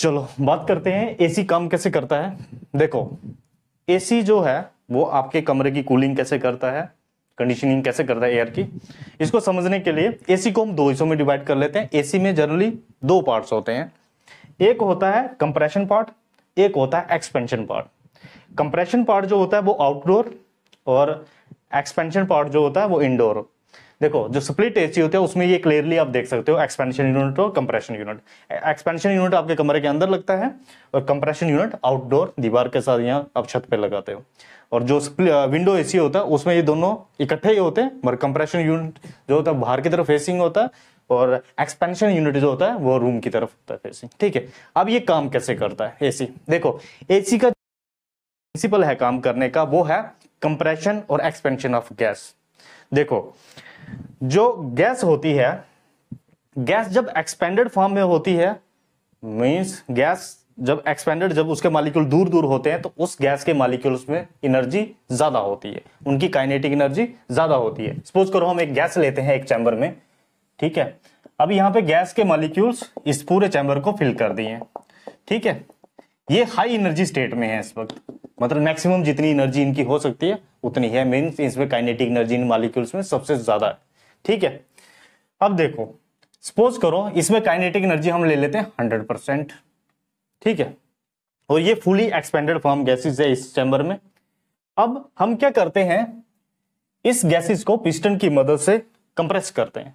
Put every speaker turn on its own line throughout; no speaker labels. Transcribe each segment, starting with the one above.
चलो बात करते हैं एसी काम कैसे करता है देखो एसी जो है वो आपके कमरे की कूलिंग कैसे करता है कंडीशनिंग कैसे करता है एयर की इसको समझने के लिए एसी को हम दो हिस्सों में डिवाइड कर लेते हैं एसी में जनरली दो पार्ट्स होते हैं एक होता है कंप्रेशन पार्ट एक होता है एक्सपेंशन पार्ट कंप्रेशन पार्ट जो होता है वो आउटडोर और एक्सपेंशन पार्ट जो होता है वो इनडोर देखो जो स्प्लिट एसी होते हैं उसमें ये क्लियरली आप देख सकते हो एक्सपेंशन यूनिट और कंप्रेशन यूनिट एक्सपेंशन यूनिट आपके कमरे के अंदर लगता है और कंप्रेशन यूनिट आउटडोर दीवार के साथ यहाँ आप छत पे लगाते हो और जो विंडो एसी होता है उसमें ये दोनों इकट्ठे ही होते हैं मगर कंप्रेशन यूनिट जो होता है बाहर की तरफ फेसिंग होता है और एक्सपेंशन यूनिट जो होता है वो रूम की तरफ होता है फेसिंग ठीक है अब ये काम कैसे करता है एसी देखो एसी का प्रिंसिपल है काम करने का वो है कंप्रेशन और एक्सपेंशन ऑफ गैस देखो जो गैस होती है गैस जब एक्सपेंडेड फॉर्म में होती है मीन्स गैस जब एक्सपेंडेड जब उसके मालिक्यूल दूर दूर होते हैं तो उस गैस के मालिक्यूल्स में एनर्जी ज्यादा होती है उनकी काइनेटिक एनर्जी ज्यादा होती है सपोज करो हम एक गैस लेते हैं एक चैम्बर में ठीक है अब यहाँ पे गैस के मालिक्यूल्स इस पूरे चैम्बर को फिल कर दिए ठीक है ये हाई एनर्जी स्टेट में है इस वक्त मतलब मैक्सिमम जितनी एनर्जी इनकी हो सकती है उतनी है मीन इसमें काइनेटिक एनर्जी इन मालिक्यूल्स में सबसे ज्यादा है ठीक है अब देखो सपोज करो इसमें काइनेटिक एनर्जी हम ले लेते हैं हंड्रेड परसेंट ठीक है और ये फुली एक्सपेंडेड फॉर्म गैसेस है इस चैम्बर में अब हम क्या करते हैं इस गैसेस को पिस्टन की मदद से कंप्रेस करते हैं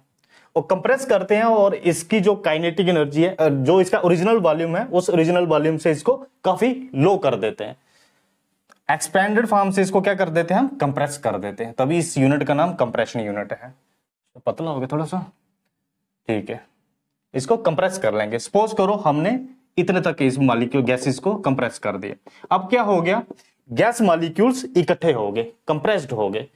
और कंप्रेस करते हैं और इसकी जो काइनेटिक एनर्जी है जो इसका ओरिजिनल वॉल्यूम है उस ओरिजिनल वॉल्यूम से इसको काफी लो कर देते हैं एक्सपेंडेड फॉर्म से इसको क्या कर देते हैं हम कंप्रेस कर देते हैं तभी इस यूनिट का नाम कंप्रेशन यूनिट है तो पतला हो गया थोड़ा सा ठीक है इसको कंप्रेस कर लेंगे सपोज करो हमने इतने तक इस मालिक्यूल गैसेस को कंप्रेस कर दिया अब क्या हो गया गैस मालिक्यूल्स इकट्ठे हो गए कंप्रेस्ड हो गए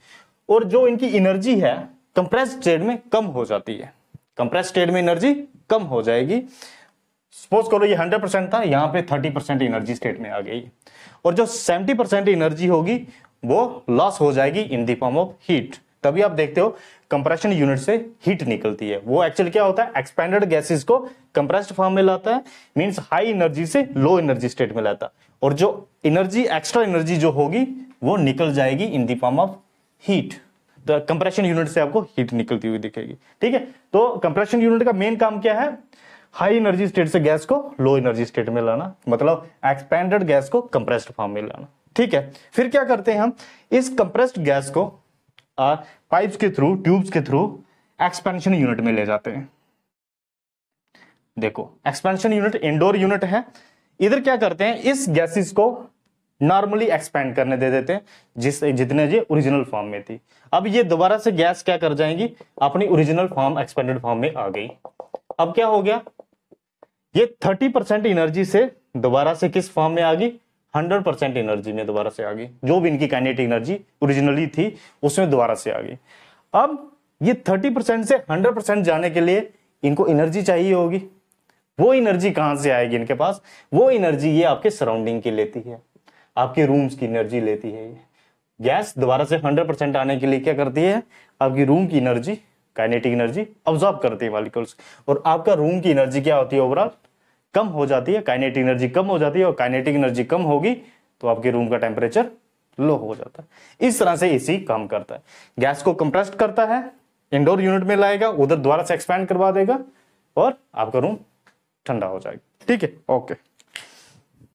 और जो इनकी एनर्जी है कंप्रेस्ड स्टेट में कम हो जाती है कंप्रेस्ड स्टेट में एनर्जी कम हो जाएगी सपोज करो ये 100 परसेंट था यहां पे 30 परसेंट एनर्जी स्टेट में आ गई और जो 70 परसेंट एनर्जी होगी वो लॉस हो जाएगी in the form of heat तभी आप देखते हो कंप्रेशन यूनिट से हीट निकलती है वो एक्चुअल क्या होता है एक्सपेंडेड गैसेस को कंप्रेस्ड फॉर्म में लाता है मींस हाई एनर्जी से लो एनर्जी स्टेट में लाता है और जो एनर्जी एक्स्ट्रा एनर्जी जो होगी वो निकल जाएगी in the form of heat तो कंप्रेशन यूनिट से आपको हीट निकलती हुई दिखेगी ठीक है तो कंप्रेशन यूनिट का मेन काम क्या है हाई एनर्जी स्टेट से गैस को लो एनर्जी स्टेट में लाना मतलब एक्सपेंडेड गैस को कंप्रेस्ड फॉर्म में लाना ठीक है फिर क्या करते हैं हम इस कंप्रेस्ड गैस को पाइप्स के थ्रू ट्यूब्स के थ्रू एक्सपेंशन यूनिट में ले जाते हैं देखो एक्सपेंशन यूनिट इंडोर यूनिट है इधर क्या करते हैं इस गैसेस को नॉर्मली एक्सपेंड करने दे देते हैं जिस जितने ये ओरिजिनल फॉर्म में थी अब ये दोबारा से गैस क्या कर जाएंगी अपनी ओरिजिनल फॉर्म एक्सपेंडेड फॉर्म में आ गई अब क्या हो गया ये थर्टी परसेंट एनर्जी से दोबारा से किस फॉर्म में आ गई हंड्रेड परसेंट एनर्जी में दोबारा से आ गई जो भी इनकी काइनेटिक एनर्जी ओरिजिनली थी उसमें दोबारा से आ गई अब ये थर्टी परसेंट से हंड्रेड परसेंट जाने के लिए इनको एनर्जी चाहिए होगी वो एनर्जी कहां से आएगी इनके पास वो एनर्जी ये आपके सराउंडिंग की लेती है आपके रूम्स की एनर्जी लेती है ये गैस दोबारा से हंड्रेड परसेंट आने के लिए क्या करती है आपकी रूम की एनर्जी काइनेटिक एनर्जी ऑब्जॉर्व करती है मॉलिक्यूल्स और आपका रूम की एनर्जी क्या होती है ओवरऑल कम हो जाती है काइनेटिक एनर्जी कम हो जाती है और काइनेटिक एनर्जी कम होगी तो आपके रूम का टेम्परेचर लो हो जाता है इस तरह से इसी काम करता है गैस को कंप्रेस्ड करता है इंडोर यूनिट में लाएगा उधर द्वारा से एक्सपैंड करवा देगा और आपका रूम ठंडा हो जाएगा ठीक है ओके